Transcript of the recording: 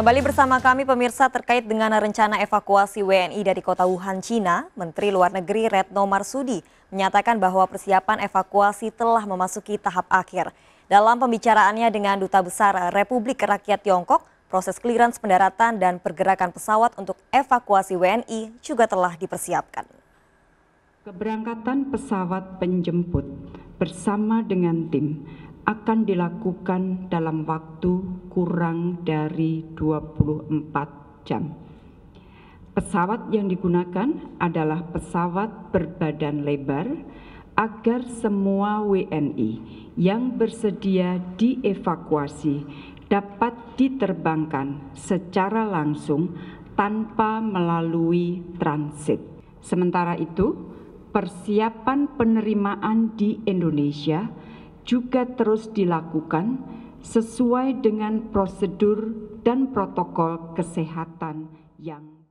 Kembali bersama kami pemirsa terkait dengan rencana evakuasi WNI dari kota Wuhan, Cina, Menteri Luar Negeri Retno Marsudi menyatakan bahwa persiapan evakuasi telah memasuki tahap akhir. Dalam pembicaraannya dengan Duta Besar Republik Rakyat Tiongkok, proses clearance pendaratan dan pergerakan pesawat untuk evakuasi WNI juga telah dipersiapkan. Keberangkatan pesawat penjemput bersama dengan tim akan dilakukan dalam waktu kurang dari 24 jam. Pesawat yang digunakan adalah pesawat berbadan lebar agar semua WNI yang bersedia dievakuasi dapat diterbangkan secara langsung tanpa melalui transit. Sementara itu, persiapan penerimaan di Indonesia juga terus dilakukan sesuai dengan prosedur dan protokol kesehatan yang